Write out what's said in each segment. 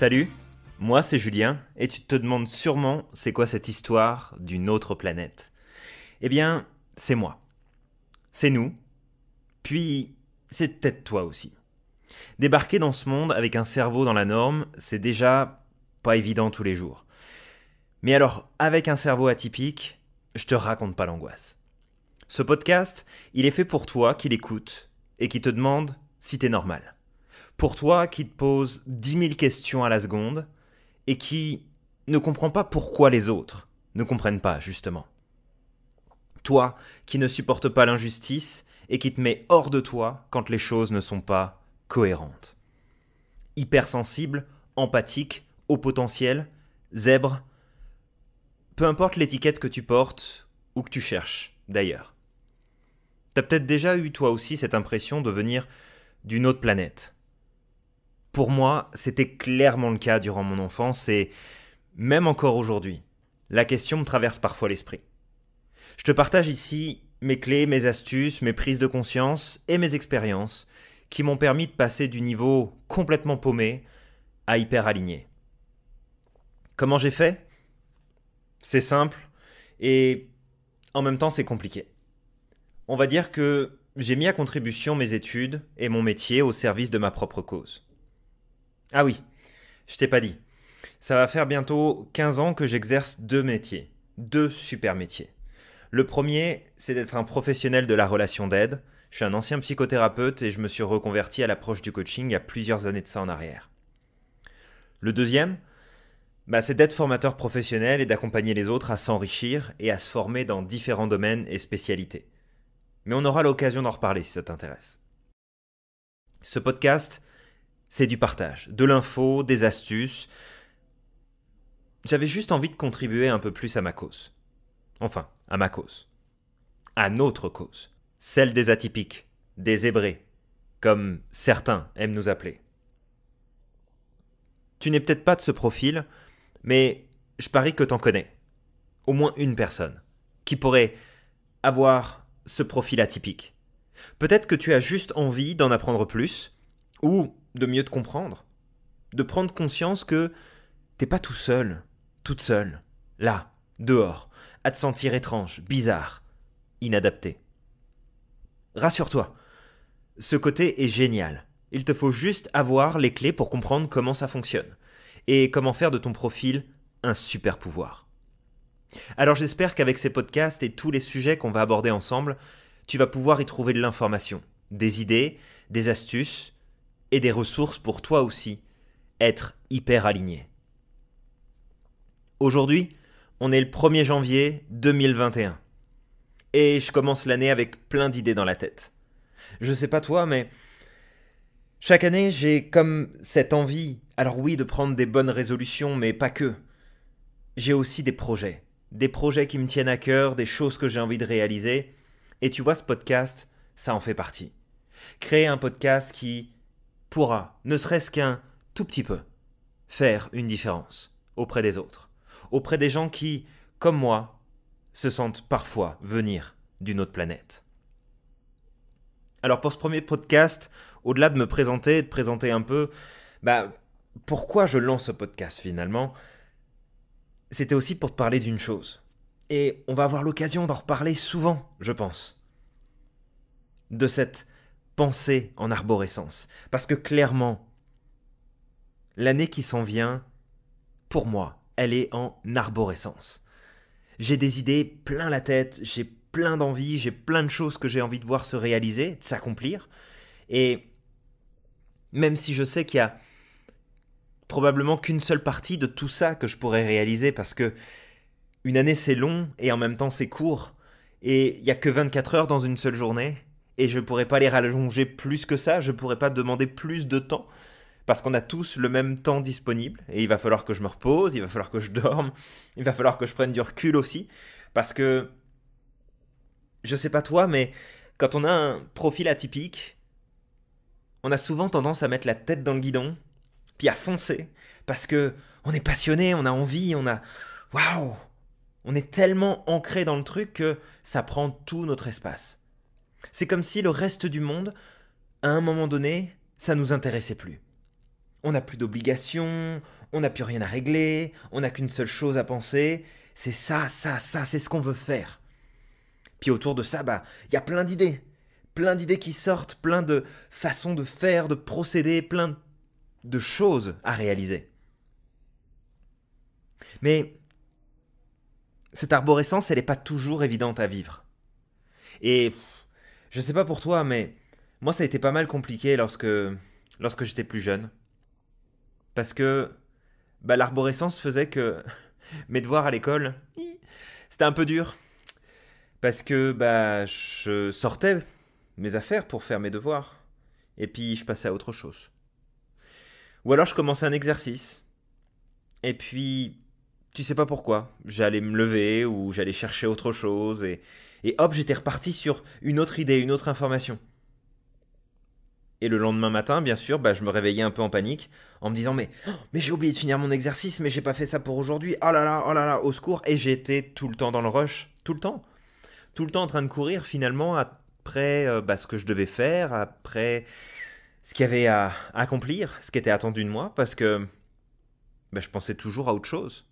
Salut, moi c'est Julien, et tu te demandes sûrement c'est quoi cette histoire d'une autre planète. Eh bien, c'est moi. C'est nous. Puis, c'est peut-être toi aussi. Débarquer dans ce monde avec un cerveau dans la norme, c'est déjà pas évident tous les jours. Mais alors, avec un cerveau atypique, je te raconte pas l'angoisse. Ce podcast, il est fait pour toi qui l'écoute et qui te demande si t'es normal pour toi qui te pose 10 000 questions à la seconde et qui ne comprend pas pourquoi les autres ne comprennent pas, justement. Toi qui ne supportes pas l'injustice et qui te mets hors de toi quand les choses ne sont pas cohérentes. Hypersensible, empathique, au potentiel, zèbre, peu importe l'étiquette que tu portes ou que tu cherches, d'ailleurs. T'as peut-être déjà eu toi aussi cette impression de venir d'une autre planète, pour moi, c'était clairement le cas durant mon enfance et même encore aujourd'hui. La question me traverse parfois l'esprit. Je te partage ici mes clés, mes astuces, mes prises de conscience et mes expériences qui m'ont permis de passer du niveau complètement paumé à hyper aligné. Comment j'ai fait C'est simple et en même temps c'est compliqué. On va dire que j'ai mis à contribution mes études et mon métier au service de ma propre cause. Ah oui, je t'ai pas dit. Ça va faire bientôt 15 ans que j'exerce deux métiers, deux super métiers. Le premier, c'est d'être un professionnel de la relation d'aide. Je suis un ancien psychothérapeute et je me suis reconverti à l'approche du coaching il y a plusieurs années de ça en arrière. Le deuxième, bah, c'est d'être formateur professionnel et d'accompagner les autres à s'enrichir et à se former dans différents domaines et spécialités. Mais on aura l'occasion d'en reparler si ça t'intéresse. Ce podcast, c'est du partage, de l'info, des astuces. J'avais juste envie de contribuer un peu plus à ma cause. Enfin, à ma cause. À notre cause. Celle des atypiques, des hébrés, comme certains aiment nous appeler. Tu n'es peut-être pas de ce profil, mais je parie que t'en connais. Au moins une personne qui pourrait avoir ce profil atypique. Peut-être que tu as juste envie d'en apprendre plus, ou de mieux te comprendre, de prendre conscience que t'es pas tout seul, toute seule, là, dehors, à te sentir étrange, bizarre, inadapté. Rassure-toi, ce côté est génial. Il te faut juste avoir les clés pour comprendre comment ça fonctionne et comment faire de ton profil un super pouvoir. Alors j'espère qu'avec ces podcasts et tous les sujets qu'on va aborder ensemble, tu vas pouvoir y trouver de l'information, des idées, des astuces, et des ressources pour toi aussi être hyper aligné. Aujourd'hui, on est le 1er janvier 2021. Et je commence l'année avec plein d'idées dans la tête. Je sais pas toi, mais chaque année, j'ai comme cette envie, alors oui, de prendre des bonnes résolutions, mais pas que. J'ai aussi des projets. Des projets qui me tiennent à cœur, des choses que j'ai envie de réaliser. Et tu vois, ce podcast, ça en fait partie. Créer un podcast qui pourra, ne serait-ce qu'un tout petit peu, faire une différence auprès des autres, auprès des gens qui, comme moi, se sentent parfois venir d'une autre planète. Alors pour ce premier podcast, au-delà de me présenter de présenter un peu, bah, pourquoi je lance ce podcast finalement, c'était aussi pour te parler d'une chose. Et on va avoir l'occasion d'en reparler souvent, je pense. De cette penser en arborescence. Parce que clairement, l'année qui s'en vient, pour moi, elle est en arborescence. J'ai des idées plein la tête, j'ai plein d'envies, j'ai plein de choses que j'ai envie de voir se réaliser, de s'accomplir. Et même si je sais qu'il y a probablement qu'une seule partie de tout ça que je pourrais réaliser parce que une année c'est long et en même temps c'est court et il y a que 24 heures dans une seule journée et je pourrais pas les rallonger plus que ça, je pourrais pas demander plus de temps parce qu'on a tous le même temps disponible et il va falloir que je me repose, il va falloir que je dorme, il va falloir que je prenne du recul aussi parce que je sais pas toi mais quand on a un profil atypique, on a souvent tendance à mettre la tête dans le guidon puis à foncer parce que on est passionné, on a envie, on a waouh, on est tellement ancré dans le truc que ça prend tout notre espace. C'est comme si le reste du monde, à un moment donné, ça nous intéressait plus. On n'a plus d'obligations, on n'a plus rien à régler, on n'a qu'une seule chose à penser, c'est ça, ça, ça, c'est ce qu'on veut faire. Puis autour de ça, bah, il y a plein d'idées, plein d'idées qui sortent, plein de façons de faire, de procéder, plein de choses à réaliser. Mais cette arborescence, elle n'est pas toujours évidente à vivre. Et je sais pas pour toi, mais moi ça a été pas mal compliqué lorsque, lorsque j'étais plus jeune. Parce que bah, l'arborescence faisait que mes devoirs à l'école, c'était un peu dur. Parce que bah, je sortais mes affaires pour faire mes devoirs. Et puis je passais à autre chose. Ou alors je commençais un exercice. Et puis tu sais pas pourquoi. J'allais me lever ou j'allais chercher autre chose et, hop, j'étais reparti sur une autre idée, une autre information. Et le lendemain matin, bien sûr, bah, je me réveillais un peu en panique en me disant mais, oh, mais j'ai oublié de finir mon exercice, mais j'ai pas fait ça pour aujourd'hui. Oh là là, oh là là, au secours. Et j'étais tout le temps dans le rush, tout le temps. Tout le temps en train de courir finalement après euh, bah, ce que je devais faire, après ce qu'il y avait à accomplir, ce qui était attendu de moi, parce que bah, je pensais toujours à autre chose.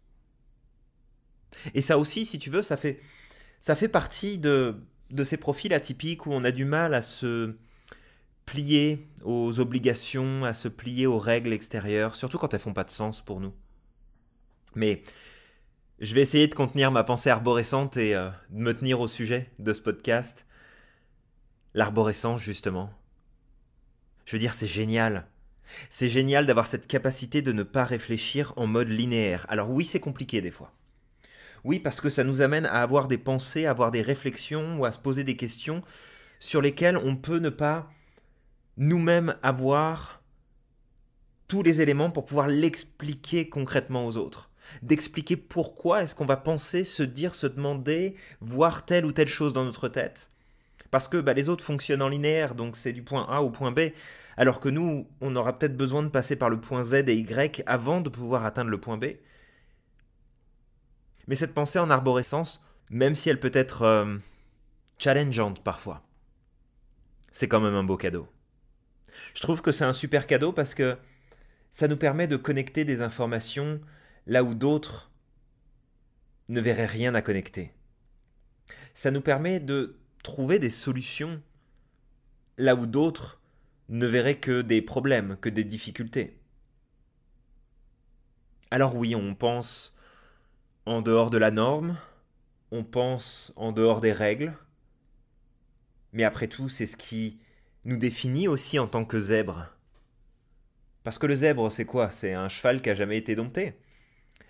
Et ça aussi, si tu veux, ça fait, ça fait partie de, ces profils atypiques où on a du mal à se plier aux obligations, à se plier aux règles extérieures, surtout quand elles font pas de sens pour nous. Mais je vais essayer de contenir ma pensée arborescente et euh, de me tenir au sujet de ce podcast. L'arborescence, justement. Je veux dire, c'est génial. C'est génial d'avoir cette capacité de ne pas réfléchir en mode linéaire. Alors oui, c'est compliqué des fois. Oui, parce que ça nous amène à avoir des pensées, à avoir des réflexions ou à se poser des questions sur lesquelles on peut ne pas nous-mêmes avoir tous les éléments pour pouvoir l'expliquer concrètement aux autres. D'expliquer pourquoi est-ce qu'on va penser, se dire, se demander, voir telle ou telle chose dans notre tête. Parce que bah, les autres fonctionnent en linéaire, donc c'est du point A au point B, alors que nous, on aura peut-être besoin de passer par le point Z et Y avant de pouvoir atteindre le point B. Mais cette pensée en arborescence, même si elle peut être euh, challengeante parfois, c'est quand même un beau cadeau. Je trouve que c'est un super cadeau parce que ça nous permet de connecter des informations là où d'autres ne verraient rien à connecter. Ça nous permet de trouver des solutions là où d'autres ne verraient que des problèmes, que des difficultés. Alors oui, on pense en dehors de la norme, on pense en dehors des règles. Mais après tout, c'est ce qui nous définit aussi en tant que zèbre. Parce que le zèbre, c'est quoi C'est un cheval qui a jamais été dompté.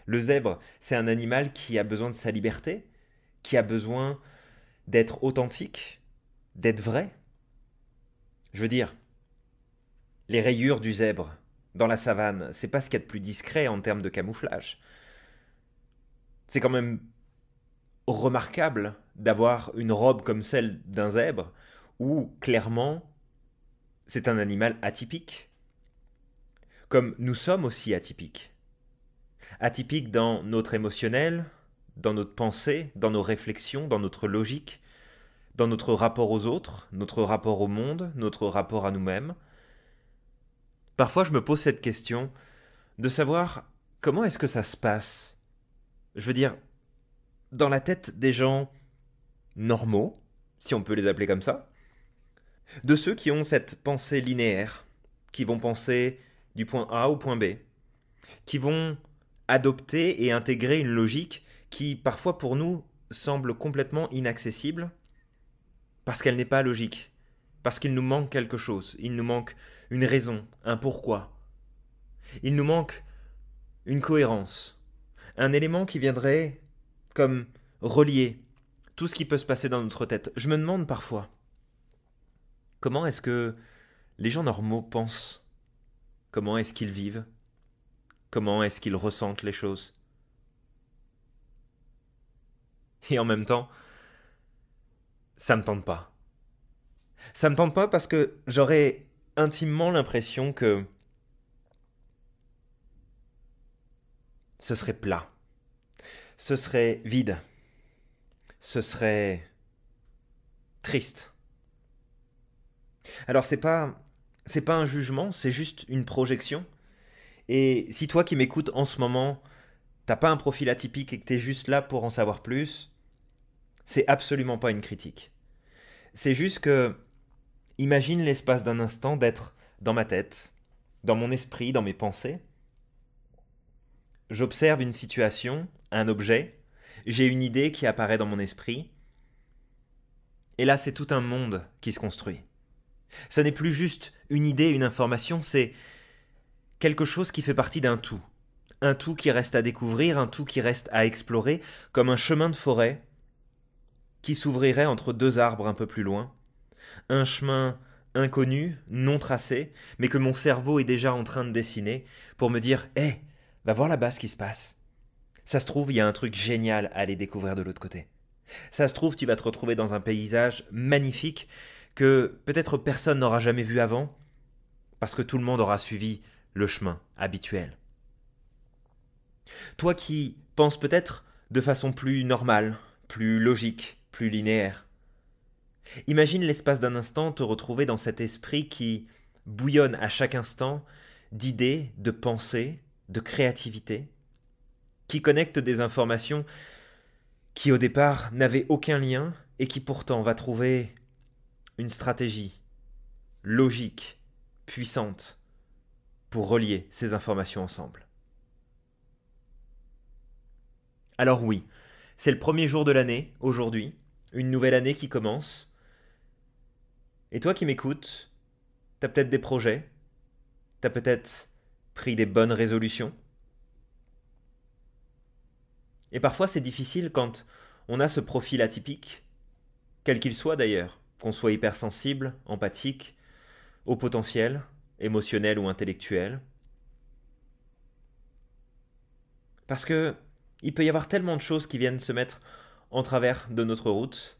Le zèbre, c'est un animal qui a besoin de sa liberté, qui a besoin d'être authentique, d'être vrai. Je veux dire, les rayures du zèbre dans la savane, c'est pas ce qu'il y a de plus discret en termes de camouflage c'est quand même remarquable d'avoir une robe comme celle d'un zèbre, où clairement c'est un animal atypique, comme nous sommes aussi atypiques. Atypiques dans notre émotionnel, dans notre pensée, dans nos réflexions, dans notre logique, dans notre rapport aux autres, notre rapport au monde, notre rapport à nous-mêmes. Parfois je me pose cette question de savoir comment est-ce que ça se passe je veux dire, dans la tête des gens normaux, si on peut les appeler comme ça, de ceux qui ont cette pensée linéaire, qui vont penser du point A au point B, qui vont adopter et intégrer une logique qui parfois pour nous semble complètement inaccessible parce qu'elle n'est pas logique, parce qu'il nous manque quelque chose, il nous manque une raison, un pourquoi, il nous manque une cohérence un élément qui viendrait comme relier tout ce qui peut se passer dans notre tête. Je me demande parfois, comment est-ce que les gens normaux pensent Comment est-ce qu'ils vivent Comment est-ce qu'ils ressentent les choses Et en même temps, ça me tente pas. Ça me tente pas parce que j'aurais intimement l'impression que ce serait plat, ce serait vide, ce serait triste. Alors c'est pas c'est pas un jugement, c'est juste une projection. Et si toi qui m'écoutes en ce moment, t'as pas un profil atypique et que t'es juste là pour en savoir plus, c'est absolument pas une critique. C'est juste que imagine l'espace d'un instant d'être dans ma tête, dans mon esprit, dans mes pensées, J'observe une situation, un objet, j'ai une idée qui apparaît dans mon esprit, et là c'est tout un monde qui se construit. Ça n'est plus juste une idée, une information, c'est quelque chose qui fait partie d'un tout. Un tout qui reste à découvrir, un tout qui reste à explorer, comme un chemin de forêt qui s'ouvrirait entre deux arbres un peu plus loin. Un chemin inconnu, non tracé, mais que mon cerveau est déjà en train de dessiner pour me dire Hé, eh, Va voir là-bas ce qui se passe. Ça se trouve, il y a un truc génial à aller découvrir de l'autre côté. Ça se trouve, tu vas te retrouver dans un paysage magnifique que peut-être personne n'aura jamais vu avant, parce que tout le monde aura suivi le chemin habituel. Toi qui penses peut-être de façon plus normale, plus logique, plus linéaire. Imagine l'espace d'un instant te retrouver dans cet esprit qui bouillonne à chaque instant d'idées, de pensées, de créativité, qui connecte des informations qui au départ n'avaient aucun lien et qui pourtant va trouver une stratégie logique, puissante, pour relier ces informations ensemble. Alors oui, c'est le premier jour de l'année, aujourd'hui, une nouvelle année qui commence. Et toi qui m'écoutes, t'as peut-être des projets, t'as peut-être pris des bonnes résolutions. Et parfois c'est difficile quand on a ce profil atypique, quel qu'il soit d'ailleurs, qu'on soit hypersensible, empathique, au potentiel, émotionnel ou intellectuel. Parce que il peut y avoir tellement de choses qui viennent se mettre en travers de notre route.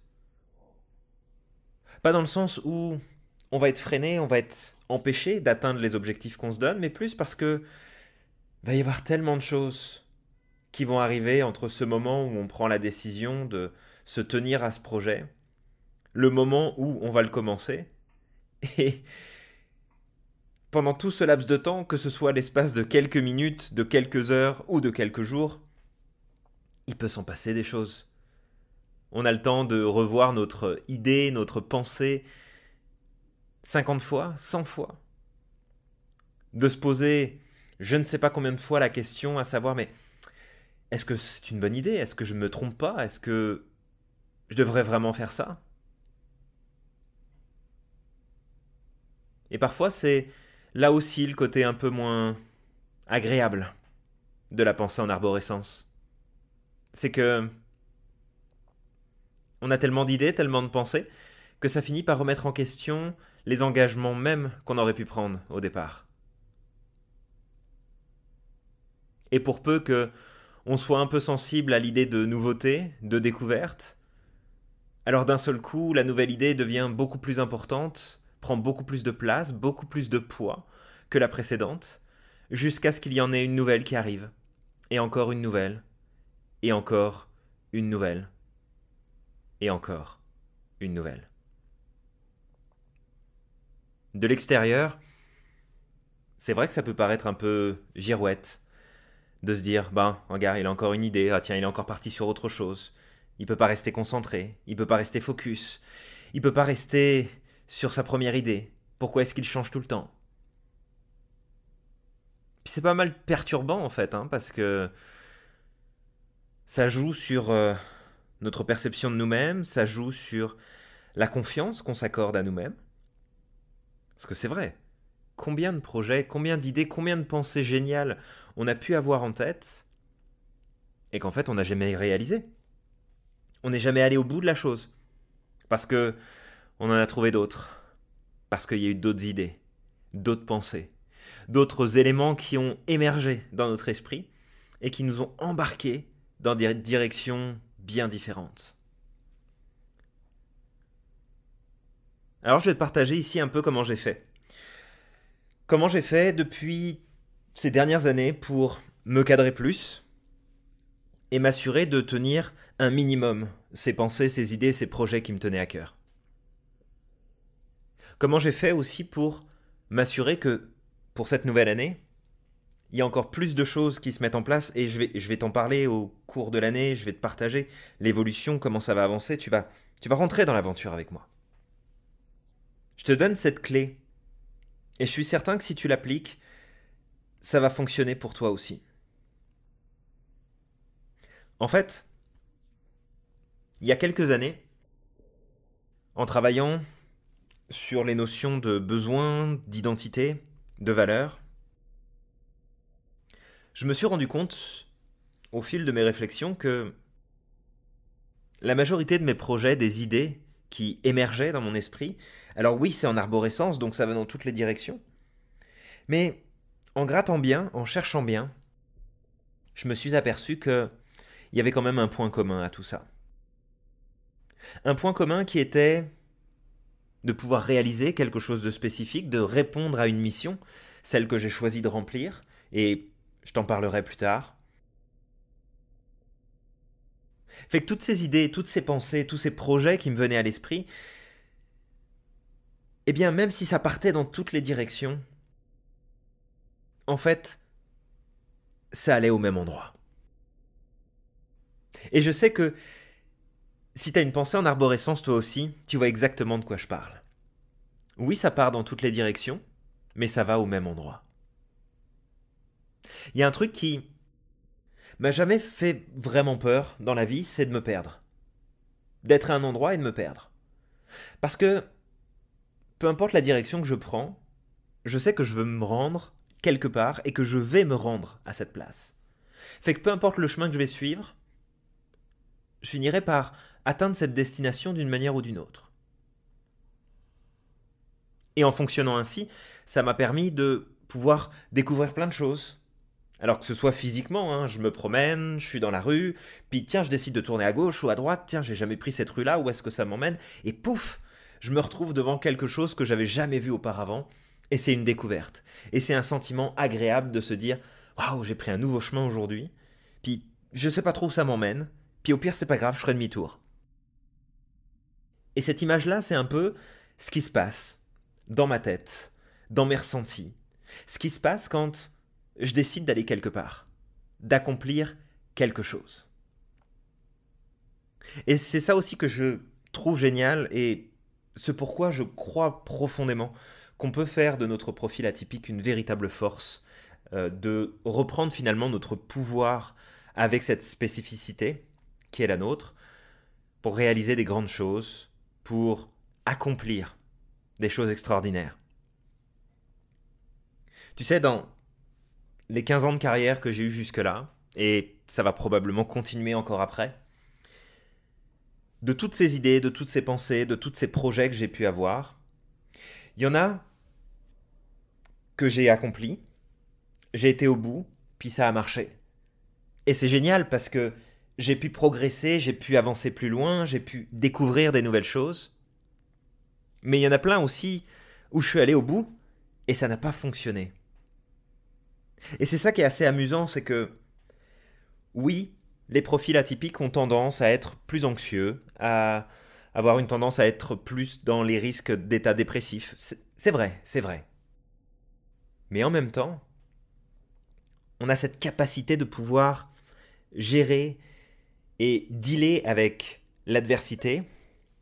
Pas dans le sens où on va être freiné, on va être empêché d'atteindre les objectifs qu'on se donne, mais plus parce que va y avoir tellement de choses qui vont arriver entre ce moment où on prend la décision de se tenir à ce projet, le moment où on va le commencer, et pendant tout ce laps de temps, que ce soit l'espace de quelques minutes, de quelques heures ou de quelques jours, il peut s'en passer des choses. On a le temps de revoir notre idée, notre pensée, 50 fois, 100 fois. De se poser je ne sais pas combien de fois la question à savoir mais est-ce que c'est une bonne idée Est-ce que je ne me trompe pas Est-ce que je devrais vraiment faire ça Et parfois c'est là aussi le côté un peu moins agréable de la pensée en arborescence. C'est que on a tellement d'idées, tellement de pensées, que ça finit par remettre en question les engagements même qu'on aurait pu prendre au départ. Et pour peu que on soit un peu sensible à l'idée de nouveauté, de découverte, alors d'un seul coup, la nouvelle idée devient beaucoup plus importante, prend beaucoup plus de place, beaucoup plus de poids que la précédente, jusqu'à ce qu'il y en ait une nouvelle qui arrive, et encore une nouvelle, et encore une nouvelle, et encore une nouvelle de l'extérieur, c'est vrai que ça peut paraître un peu girouette de se dire ben regarde il a encore une idée ah tiens il est encore parti sur autre chose il peut pas rester concentré il peut pas rester focus il peut pas rester sur sa première idée pourquoi est-ce qu'il change tout le temps c'est pas mal perturbant en fait hein, parce que ça joue sur euh, notre perception de nous-mêmes ça joue sur la confiance qu'on s'accorde à nous-mêmes parce que c'est vrai, combien de projets, combien d'idées, combien de pensées géniales on a pu avoir en tête et qu'en fait on n'a jamais réalisé. On n'est jamais allé au bout de la chose. Parce que on en a trouvé d'autres. Parce qu'il y a eu d'autres idées, d'autres pensées, d'autres éléments qui ont émergé dans notre esprit et qui nous ont embarqués dans des directions bien différentes. Alors je vais te partager ici un peu comment j'ai fait. Comment j'ai fait depuis ces dernières années pour me cadrer plus et m'assurer de tenir un minimum ces pensées, ces idées, ces projets qui me tenaient à cœur. Comment j'ai fait aussi pour m'assurer que pour cette nouvelle année, il y a encore plus de choses qui se mettent en place et je vais, je vais t'en parler au cours de l'année, je vais te partager l'évolution, comment ça va avancer, tu vas, tu vas rentrer dans l'aventure avec moi. Je te donne cette clé. Et je suis certain que si tu l'appliques, ça va fonctionner pour toi aussi. En fait, il y a quelques années, en travaillant sur les notions de besoin, d'identité, de valeur, je me suis rendu compte, au fil de mes réflexions, que la majorité de mes projets, des idées qui émergeaient dans mon esprit, alors oui, c'est en arborescence, donc ça va dans toutes les directions. Mais en grattant bien, en cherchant bien, je me suis aperçu que y avait quand même un point commun à tout ça. Un point commun qui était de pouvoir réaliser quelque chose de spécifique, de répondre à une mission, celle que j'ai choisi de remplir, et je t'en parlerai plus tard. Fait que toutes ces idées, toutes ces pensées, tous ces projets qui me venaient à l'esprit, eh bien même si ça partait dans toutes les directions, en fait, ça allait au même endroit. Et je sais que si t'as une pensée en arborescence toi aussi, tu vois exactement de quoi je parle. Oui, ça part dans toutes les directions, mais ça va au même endroit. Il y a un truc qui m'a jamais fait vraiment peur dans la vie, c'est de me perdre. D'être à un endroit et de me perdre. Parce que peu importe la direction que je prends, je sais que je veux me rendre quelque part et que je vais me rendre à cette place. Fait que peu importe le chemin que je vais suivre, je finirai par atteindre cette destination d'une manière ou d'une autre. Et en fonctionnant ainsi, ça m'a permis de pouvoir découvrir plein de choses. Alors que ce soit physiquement, hein, je me promène, je suis dans la rue, puis tiens, je décide de tourner à gauche ou à droite, tiens, j'ai jamais pris cette rue-là, où est-ce que ça m'emmène Et pouf, je me retrouve devant quelque chose que j'avais jamais vu auparavant, et c'est une découverte. Et c'est un sentiment agréable de se dire Waouh, j'ai pris un nouveau chemin aujourd'hui, puis je sais pas trop où ça m'emmène, puis au pire, c'est pas grave, je ferai demi-tour. Et cette image-là, c'est un peu ce qui se passe dans ma tête, dans mes ressentis, ce qui se passe quand je décide d'aller quelque part, d'accomplir quelque chose. Et c'est ça aussi que je trouve génial et ce pourquoi je crois profondément qu'on peut faire de notre profil atypique une véritable force, euh, de reprendre finalement notre pouvoir avec cette spécificité qui est la nôtre, pour réaliser des grandes choses, pour accomplir des choses extraordinaires. Tu sais, dans les 15 ans de carrière que j'ai eu jusque-là, et ça va probablement continuer encore après, de toutes ces idées, de toutes ces pensées, de tous ces projets que j'ai pu avoir. Il y en a que j'ai accompli, j'ai été au bout, puis ça a marché. Et c'est génial parce que j'ai pu progresser, j'ai pu avancer plus loin, j'ai pu découvrir des nouvelles choses. Mais il y en a plein aussi où je suis allé au bout et ça n'a pas fonctionné. Et c'est ça qui est assez amusant, c'est que oui, les profils atypiques ont tendance à être plus anxieux, à avoir une tendance à être plus dans les risques d'état dépressif. C'est vrai, c'est vrai. Mais en même temps, on a cette capacité de pouvoir gérer et dealer avec l'adversité,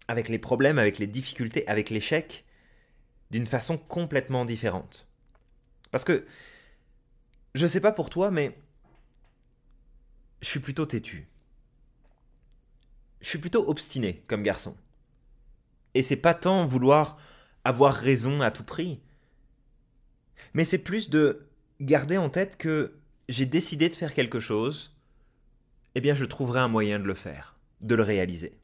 avec les problèmes, avec les difficultés, avec l'échec, d'une façon complètement différente. Parce que, je sais pas pour toi, mais je suis plutôt têtu. Je suis plutôt obstiné comme garçon. Et c'est pas tant vouloir avoir raison à tout prix, mais c'est plus de garder en tête que j'ai décidé de faire quelque chose, eh bien je trouverai un moyen de le faire, de le réaliser.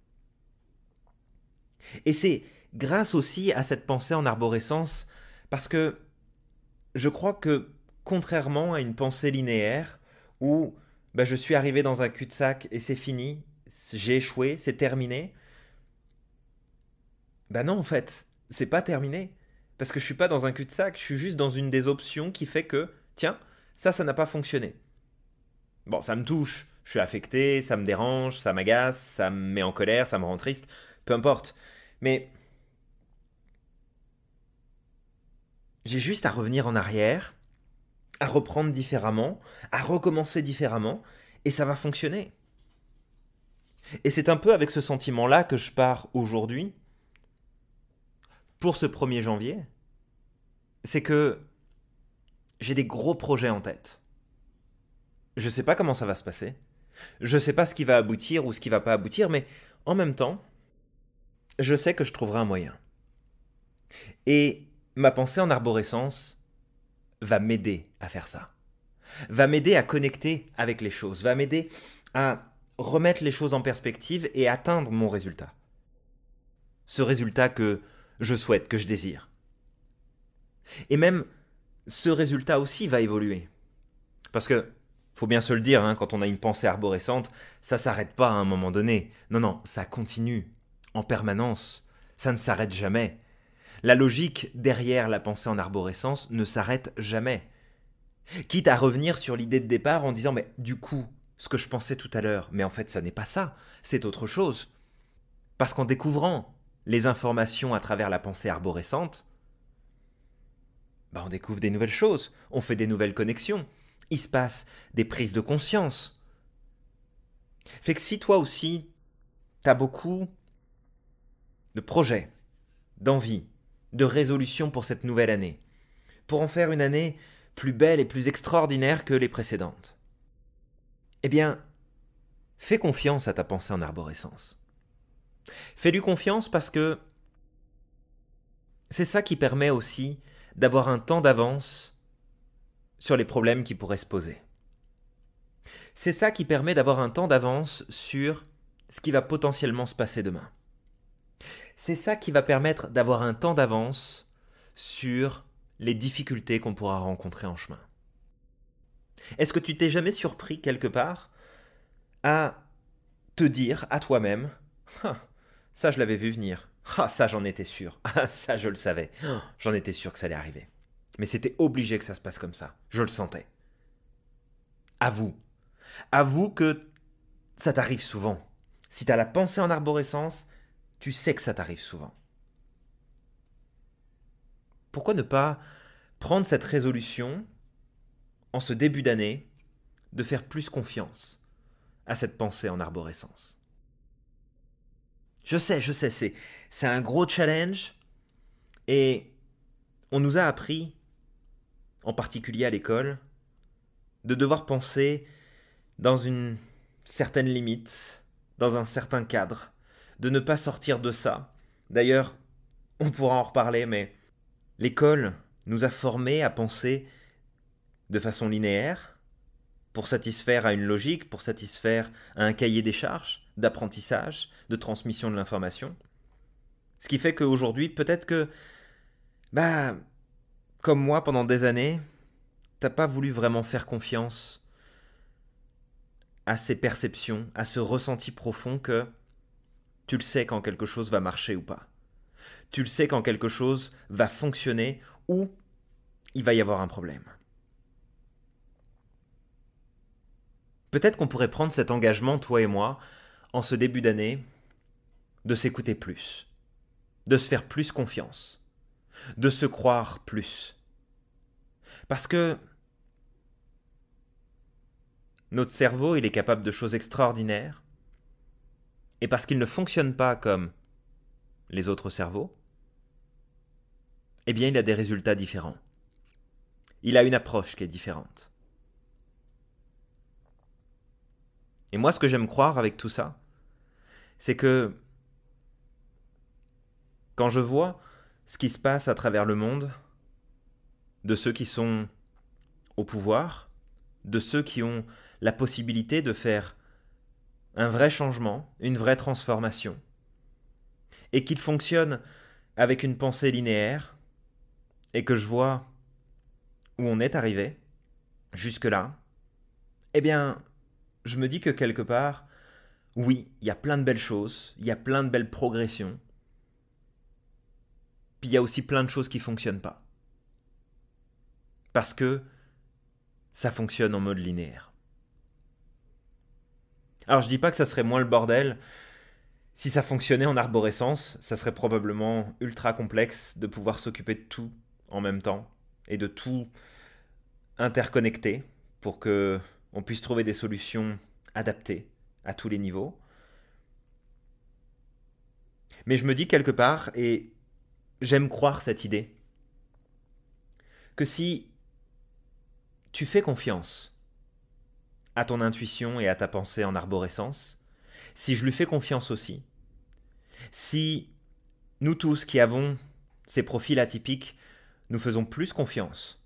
Et c'est grâce aussi à cette pensée en arborescence, parce que je crois que, contrairement à une pensée linéaire, où bah, je suis arrivé dans un cul-de-sac et c'est fini, j'ai échoué, c'est terminé. Bah non, en fait, c'est pas terminé. Parce que je suis pas dans un cul-de-sac, je suis juste dans une des options qui fait que, tiens, ça, ça n'a pas fonctionné. Bon, ça me touche, je suis affecté, ça me dérange, ça m'agace, ça me met en colère, ça me rend triste, peu importe. Mais j'ai juste à revenir en arrière à reprendre différemment, à recommencer différemment, et ça va fonctionner. Et c'est un peu avec ce sentiment-là que je pars aujourd'hui, pour ce 1er janvier, c'est que j'ai des gros projets en tête. Je sais pas comment ça va se passer. Je ne sais pas ce qui va aboutir ou ce qui va pas aboutir, mais en même temps, je sais que je trouverai un moyen. Et ma pensée en arborescence, va m'aider à faire ça. Va m'aider à connecter avec les choses, va m'aider à remettre les choses en perspective et atteindre mon résultat. Ce résultat que je souhaite, que je désire. Et même, ce résultat aussi va évoluer. Parce que, faut bien se le dire, hein, quand on a une pensée arborescente, ça s'arrête pas à un moment donné. Non, non, ça continue, en permanence. Ça ne s'arrête jamais. La logique derrière la pensée en arborescence ne s'arrête jamais. Quitte à revenir sur l'idée de départ en disant mais du coup, ce que je pensais tout à l'heure, mais en fait ça n'est pas ça, c'est autre chose. Parce qu'en découvrant les informations à travers la pensée arborescente, bah, on découvre des nouvelles choses, on fait des nouvelles connexions, il se passe des prises de conscience. Fait que si toi aussi, t'as beaucoup de projets, d'envie, de résolution pour cette nouvelle année, pour en faire une année plus belle et plus extraordinaire que les précédentes. Eh bien, fais confiance à ta pensée en arborescence. Fais-lui confiance parce que c'est ça qui permet aussi d'avoir un temps d'avance sur les problèmes qui pourraient se poser. C'est ça qui permet d'avoir un temps d'avance sur ce qui va potentiellement se passer demain. C'est ça qui va permettre d'avoir un temps d'avance sur les difficultés qu'on pourra rencontrer en chemin. Est-ce que tu t'es jamais surpris quelque part à te dire à toi-même ah, ça je l'avais vu venir. Ah ça j'en étais sûr. Ah ça je le savais. Ah, j'en étais sûr que ça allait arriver. Mais c'était obligé que ça se passe comme ça. Je le sentais. Avoue. Avoue que ça t'arrive souvent. Si t'as la pensée en arborescence, tu sais que ça t'arrive souvent. Pourquoi ne pas prendre cette résolution en ce début d'année de faire plus confiance à cette pensée en arborescence Je sais, je sais, c'est, c'est un gros challenge et on nous a appris, en particulier à l'école, de devoir penser dans une certaine limite, dans un certain cadre, de ne pas sortir de ça. D'ailleurs, on pourra en reparler, mais l'école nous a formés à penser de façon linéaire, pour satisfaire à une logique, pour satisfaire à un cahier des charges, d'apprentissage, de transmission de l'information. Ce qui fait qu'aujourd'hui, peut-être que, bah, comme moi pendant des années, t'as pas voulu vraiment faire confiance à ces perceptions, à ce ressenti profond que tu le sais quand quelque chose va marcher ou pas. Tu le sais quand quelque chose va fonctionner ou il va y avoir un problème. Peut-être qu'on pourrait prendre cet engagement, toi et moi, en ce début d'année, de s'écouter plus, de se faire plus confiance, de se croire plus. Parce que notre cerveau, il est capable de choses extraordinaires, et parce qu'il ne fonctionne pas comme les autres cerveaux, eh bien il a des résultats différents. Il a une approche qui est différente. Et moi ce que j'aime croire avec tout ça, c'est que quand je vois ce qui se passe à travers le monde, de ceux qui sont au pouvoir, de ceux qui ont la possibilité de faire un vrai changement, une vraie transformation, et qu'il fonctionne avec une pensée linéaire, et que je vois où on est arrivé, jusque-là, eh bien, je me dis que quelque part, oui, il y a plein de belles choses, il y a plein de belles progressions, puis il y a aussi plein de choses qui ne fonctionnent pas. Parce que ça fonctionne en mode linéaire. Alors je dis pas que ça serait moins le bordel. Si ça fonctionnait en arborescence, ça serait probablement ultra complexe de pouvoir s'occuper de tout en même temps et de tout interconnecter pour que on puisse trouver des solutions adaptées à tous les niveaux. Mais je me dis quelque part, et j'aime croire cette idée, que si tu fais confiance à ton intuition et à ta pensée en arborescence, si je lui fais confiance aussi, si nous tous qui avons ces profils atypiques, nous faisons plus confiance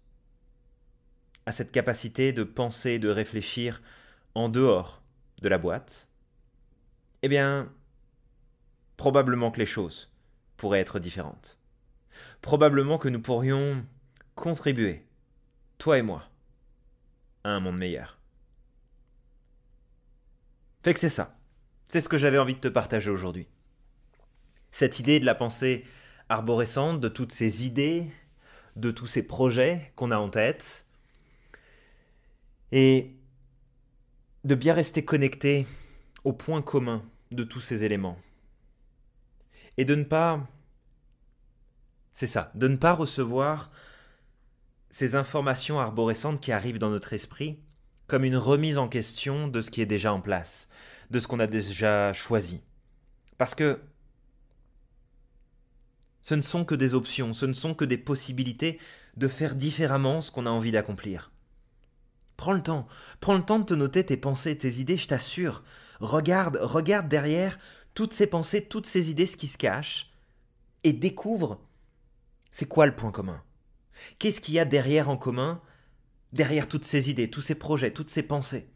à cette capacité de penser, de réfléchir en dehors de la boîte, eh bien, probablement que les choses pourraient être différentes. Probablement que nous pourrions contribuer, toi et moi, à un monde meilleur. Fait que c'est ça. C'est ce que j'avais envie de te partager aujourd'hui. Cette idée de la pensée arborescente, de toutes ces idées, de tous ces projets qu'on a en tête. Et de bien rester connecté au point commun de tous ces éléments. Et de ne pas... C'est ça, de ne pas recevoir ces informations arborescentes qui arrivent dans notre esprit comme une remise en question de ce qui est déjà en place, de ce qu'on a déjà choisi. Parce que ce ne sont que des options, ce ne sont que des possibilités de faire différemment ce qu'on a envie d'accomplir. Prends le temps, prends le temps de te noter tes pensées, tes idées, je t'assure. Regarde, regarde derrière toutes ces pensées, toutes ces idées, ce qui se cache, et découvre c'est quoi le point commun. Qu'est-ce qu'il y a derrière en commun derrière toutes ces idées, tous ces projets, toutes ces pensées.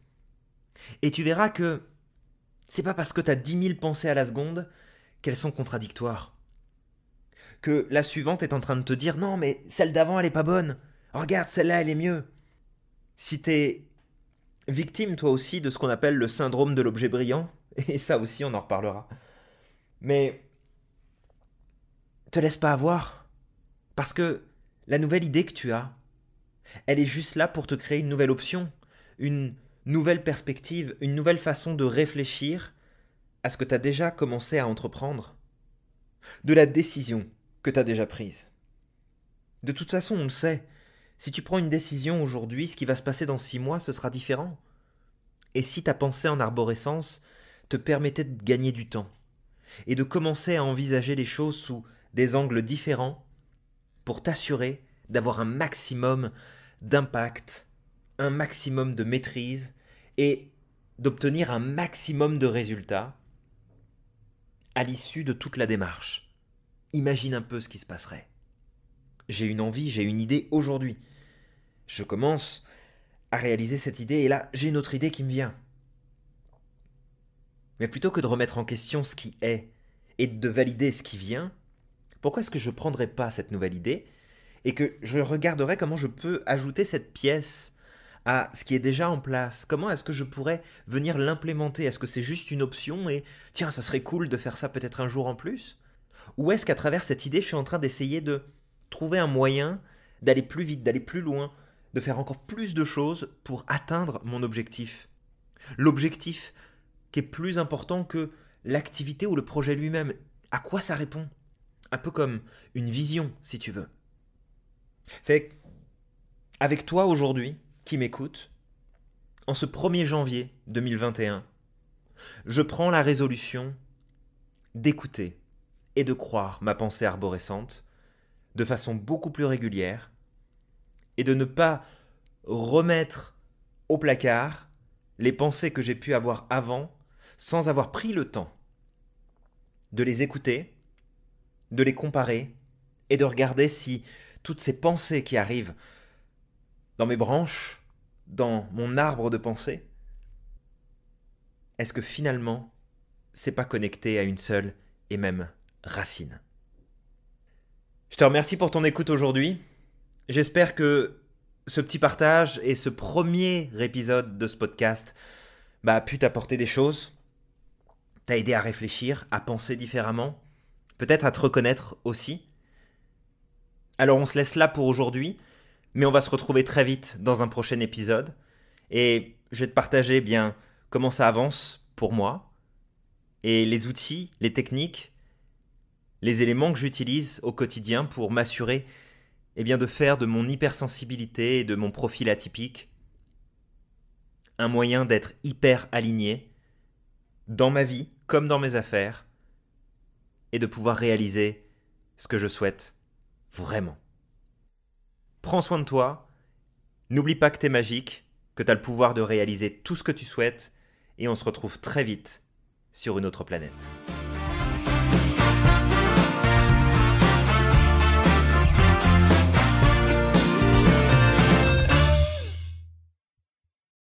Et tu verras que c'est pas parce que tu as 10 000 pensées à la seconde qu'elles sont contradictoires. Que la suivante est en train de te dire non, mais celle d'avant elle est pas bonne. Regarde, celle-là elle est mieux. Si tu es victime toi aussi de ce qu'on appelle le syndrome de l'objet brillant, et ça aussi on en reparlera. Mais te laisse pas avoir. Parce que la nouvelle idée que tu as, elle est juste là pour te créer une nouvelle option, une nouvelle perspective, une nouvelle façon de réfléchir à ce que tu as déjà commencé à entreprendre, de la décision que tu as déjà prise. De toute façon, on le sait, si tu prends une décision aujourd'hui, ce qui va se passer dans six mois, ce sera différent. Et si ta pensée en arborescence te permettait de gagner du temps et de commencer à envisager les choses sous des angles différents pour t'assurer d'avoir un maximum d'impact, un maximum de maîtrise et d'obtenir un maximum de résultats à l'issue de toute la démarche. Imagine un peu ce qui se passerait. J'ai une envie, j'ai une idée aujourd'hui. Je commence à réaliser cette idée et là, j'ai une autre idée qui me vient. Mais plutôt que de remettre en question ce qui est et de valider ce qui vient, pourquoi est-ce que je ne prendrais pas cette nouvelle idée et que je regarderai comment je peux ajouter cette pièce à ce qui est déjà en place. Comment est-ce que je pourrais venir l'implémenter Est-ce que c'est juste une option et tiens, ça serait cool de faire ça peut-être un jour en plus Ou est-ce qu'à travers cette idée, je suis en train d'essayer de trouver un moyen d'aller plus vite, d'aller plus loin, de faire encore plus de choses pour atteindre mon objectif L'objectif qui est plus important que l'activité ou le projet lui-même. À quoi ça répond Un peu comme une vision, si tu veux. Fait avec toi aujourd'hui, qui m'écoute, en ce 1er janvier 2021, je prends la résolution d'écouter et de croire ma pensée arborescente de façon beaucoup plus régulière et de ne pas remettre au placard les pensées que j'ai pu avoir avant sans avoir pris le temps de les écouter, de les comparer et de regarder si toutes ces pensées qui arrivent dans mes branches, dans mon arbre de pensée, est-ce que finalement, c'est pas connecté à une seule et même racine Je te remercie pour ton écoute aujourd'hui. J'espère que ce petit partage et ce premier épisode de ce podcast bah, a pu t'apporter des choses, t'a aidé à réfléchir, à penser différemment, peut-être à te reconnaître aussi. Alors on se laisse là pour aujourd'hui, mais on va se retrouver très vite dans un prochain épisode. Et je vais te partager eh bien comment ça avance pour moi, et les outils, les techniques, les éléments que j'utilise au quotidien pour m'assurer eh bien, de faire de mon hypersensibilité et de mon profil atypique un moyen d'être hyper aligné dans ma vie comme dans mes affaires et de pouvoir réaliser ce que je souhaite Vraiment. Prends soin de toi, n'oublie pas que t'es magique, que t'as le pouvoir de réaliser tout ce que tu souhaites, et on se retrouve très vite sur une autre planète.